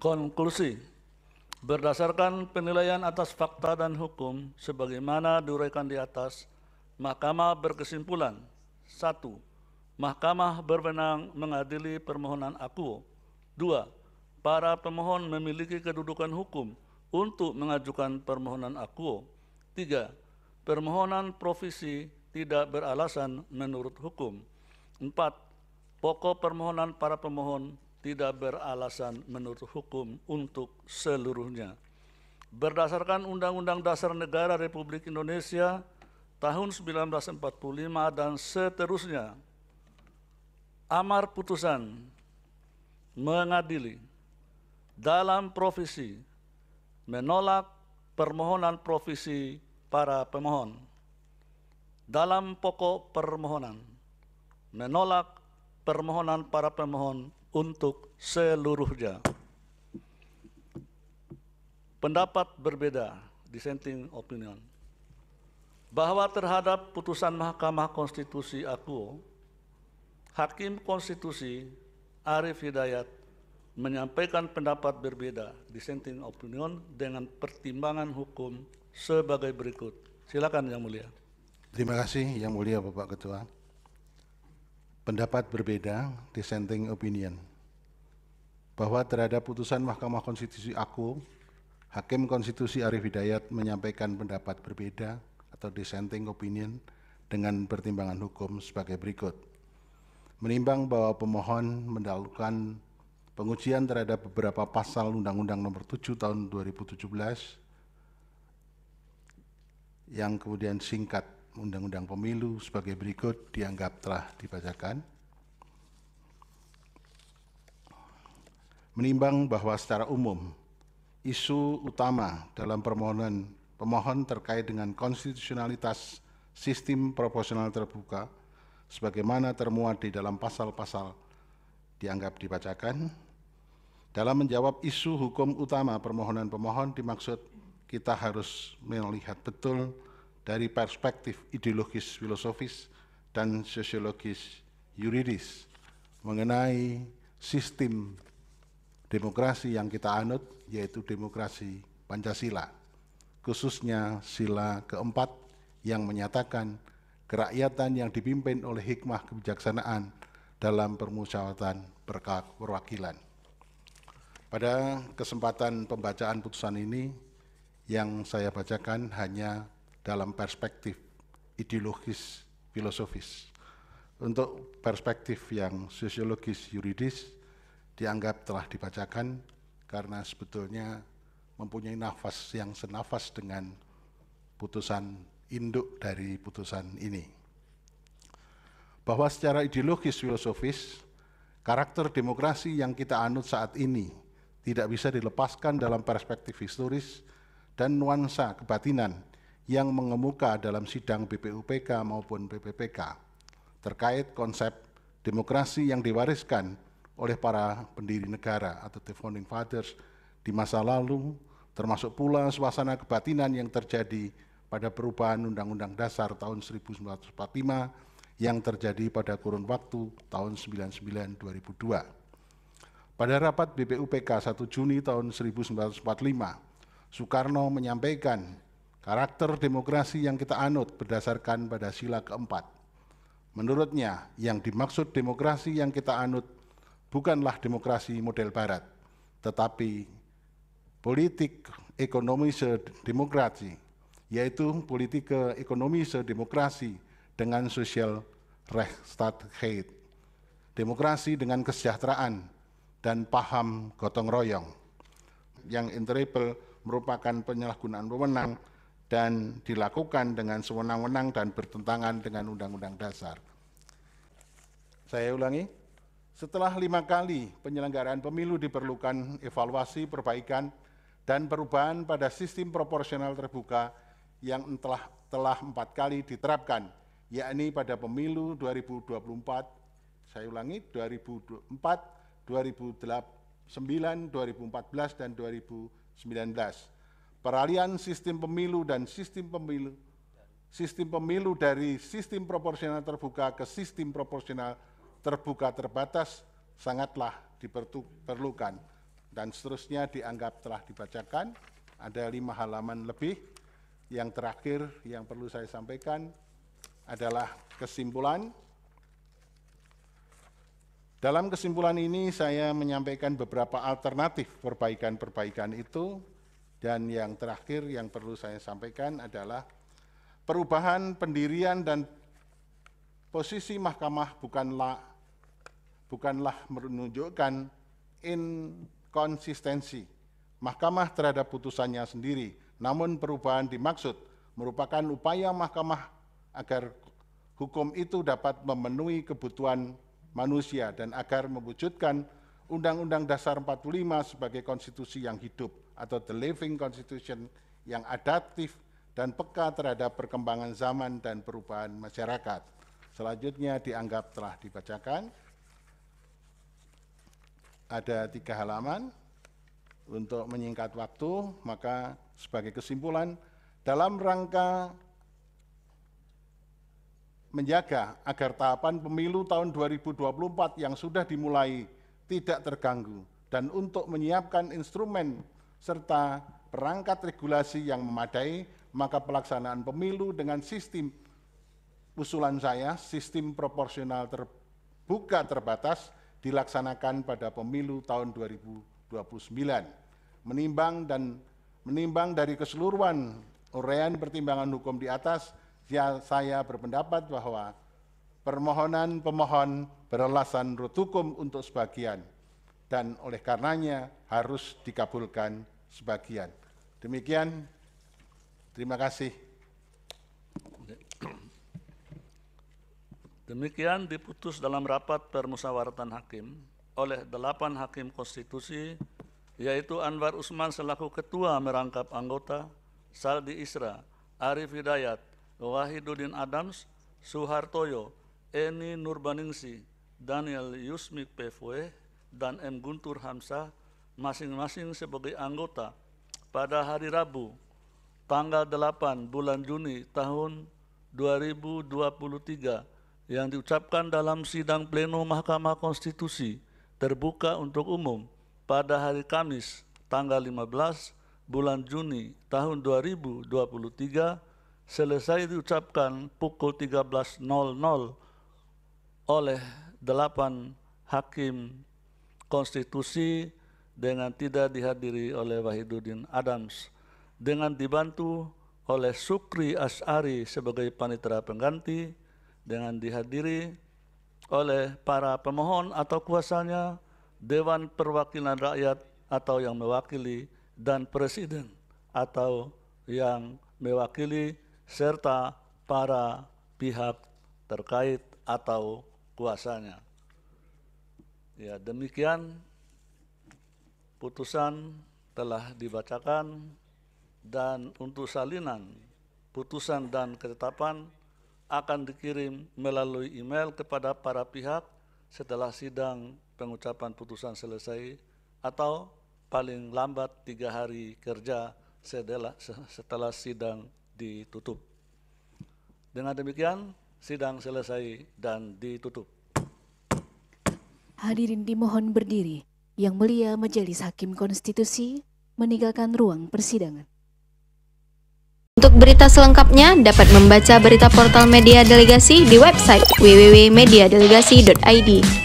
Konklusi Berdasarkan penilaian atas fakta dan hukum sebagaimana diuraikan di atas, Mahkamah berkesimpulan satu, Mahkamah berwenang mengadili permohonan aku Dua, Para pemohon memiliki kedudukan hukum untuk mengajukan permohonan aku Tiga, Permohonan provisi tidak beralasan menurut hukum. Empat, Pokok permohonan para pemohon tidak beralasan menurut hukum untuk seluruhnya. Berdasarkan Undang-Undang Dasar Negara Republik Indonesia tahun 1945 dan seterusnya, amar putusan mengadili dalam provisi menolak permohonan provisi para pemohon dalam pokok permohonan menolak permohonan para pemohon untuk seluruhnya. Pendapat berbeda, dissenting opinion, bahwa terhadap putusan Mahkamah Konstitusi aku, Hakim Konstitusi Arief Hidayat menyampaikan pendapat berbeda, dissenting opinion, dengan pertimbangan hukum sebagai berikut. Silakan Yang Mulia. Terima kasih Yang Mulia Bapak Ketua pendapat berbeda, dissenting opinion, bahwa terhadap putusan Mahkamah Konstitusi aku, Hakim Konstitusi Arif Hidayat menyampaikan pendapat berbeda atau dissenting opinion dengan pertimbangan hukum sebagai berikut. Menimbang bahwa pemohon mendalukan pengujian terhadap beberapa pasal Undang-Undang Nomor 7 Tahun 2017 yang kemudian singkat Undang-Undang Pemilu sebagai berikut dianggap telah dibacakan. Menimbang bahwa secara umum isu utama dalam permohonan pemohon terkait dengan konstitusionalitas sistem proporsional terbuka sebagaimana termuat di dalam pasal-pasal dianggap dibacakan. Dalam menjawab isu hukum utama permohonan pemohon dimaksud kita harus melihat betul dari perspektif ideologis filosofis dan sosiologis yuridis mengenai sistem demokrasi yang kita anut yaitu demokrasi Pancasila khususnya sila keempat yang menyatakan kerakyatan yang dipimpin oleh hikmah kebijaksanaan dalam permusyawaratan perwakilan. Pada kesempatan pembacaan putusan ini yang saya bacakan hanya dalam perspektif ideologis filosofis. Untuk perspektif yang sosiologis yuridis dianggap telah dibacakan karena sebetulnya mempunyai nafas yang senafas dengan putusan induk dari putusan ini. Bahwa secara ideologis filosofis, karakter demokrasi yang kita anut saat ini tidak bisa dilepaskan dalam perspektif historis dan nuansa kebatinan yang mengemuka dalam sidang BPUPK maupun PPPK terkait konsep demokrasi yang diwariskan oleh para pendiri negara atau the founding fathers di masa lalu, termasuk pula suasana kebatinan yang terjadi pada perubahan Undang-Undang Dasar tahun 1945 yang terjadi pada kurun waktu tahun 99-2002. Pada rapat BPUPK 1 Juni tahun 1945, Soekarno menyampaikan Karakter demokrasi yang kita anut berdasarkan pada sila keempat. Menurutnya, yang dimaksud demokrasi yang kita anut bukanlah demokrasi model barat, tetapi politik ekonomi demokrasi, yaitu politik ekonomi demokrasi dengan sosial rechtsstaat demokrasi dengan kesejahteraan dan paham gotong royong. Yang interebel merupakan penyalahgunaan pemenang dan dilakukan dengan sewenang-wenang dan bertentangan dengan Undang-Undang Dasar. Saya ulangi, setelah lima kali penyelenggaraan pemilu diperlukan evaluasi, perbaikan, dan perubahan pada sistem proporsional terbuka yang telah, telah empat kali diterapkan, yakni pada pemilu 2024, saya ulangi, 2004, 2009, 2014, dan 2019 peralihan sistem pemilu dan sistem pemilu sistem pemilu dari sistem proporsional terbuka ke sistem proporsional terbuka terbatas sangatlah diperlukan dan seterusnya dianggap telah dibacakan ada lima halaman lebih yang terakhir yang perlu saya sampaikan adalah kesimpulan dalam kesimpulan ini saya menyampaikan beberapa alternatif perbaikan-perbaikan itu dan yang terakhir yang perlu saya sampaikan adalah perubahan pendirian dan posisi mahkamah bukanlah bukanlah menunjukkan inkonsistensi mahkamah terhadap putusannya sendiri, namun perubahan dimaksud merupakan upaya mahkamah agar hukum itu dapat memenuhi kebutuhan manusia dan agar mewujudkan Undang-Undang Dasar 45 sebagai konstitusi yang hidup atau the living constitution yang adaptif dan peka terhadap perkembangan zaman dan perubahan masyarakat. Selanjutnya dianggap telah dibacakan. Ada tiga halaman. Untuk menyingkat waktu, maka sebagai kesimpulan, dalam rangka menjaga agar tahapan pemilu tahun 2024 yang sudah dimulai tidak terganggu dan untuk menyiapkan instrumen serta perangkat regulasi yang memadai, maka pelaksanaan pemilu dengan sistem usulan saya, sistem proporsional terbuka terbatas dilaksanakan pada pemilu tahun 2029. Menimbang dan menimbang dari keseluruhan uraian pertimbangan hukum di atas, ya, saya berpendapat bahwa permohonan pemohon beralasan rut hukum untuk sebagian dan oleh karenanya harus dikabulkan sebagian. Demikian, terima kasih. Demikian diputus dalam rapat permusawaratan hakim oleh delapan hakim konstitusi, yaitu Anwar Usman selaku ketua merangkap anggota, Saldi Isra, Arif Hidayat, Wahidudin Adams, Suhartoyo, Eni Nurbaningsi, Daniel Yusmik Pevoe, dan M. Guntur Hamsah masing-masing sebagai anggota pada hari Rabu tanggal 8 bulan Juni tahun 2023 yang diucapkan dalam sidang pleno Mahkamah Konstitusi terbuka untuk umum pada hari Kamis tanggal 15 bulan Juni tahun 2023 selesai diucapkan pukul 13.00 oleh 8 hakim konstitusi dengan tidak dihadiri oleh Wahiduddin Adams dengan dibantu oleh Sukri As'ari sebagai panitera pengganti dengan dihadiri oleh para pemohon atau kuasanya Dewan Perwakilan Rakyat atau yang mewakili dan Presiden atau yang mewakili serta para pihak terkait atau kuasanya. Ya, demikian putusan telah dibacakan dan untuk salinan putusan dan ketetapan akan dikirim melalui email kepada para pihak setelah sidang pengucapan putusan selesai atau paling lambat tiga hari kerja setelah, setelah sidang ditutup. Dengan demikian, sidang selesai dan ditutup. Hadirin dimohon berdiri. Yang Mulia Majelis Hakim Konstitusi meninggalkan ruang persidangan. Untuk berita selengkapnya dapat membaca berita portal media delegasi di website www.mediadelegasi.id.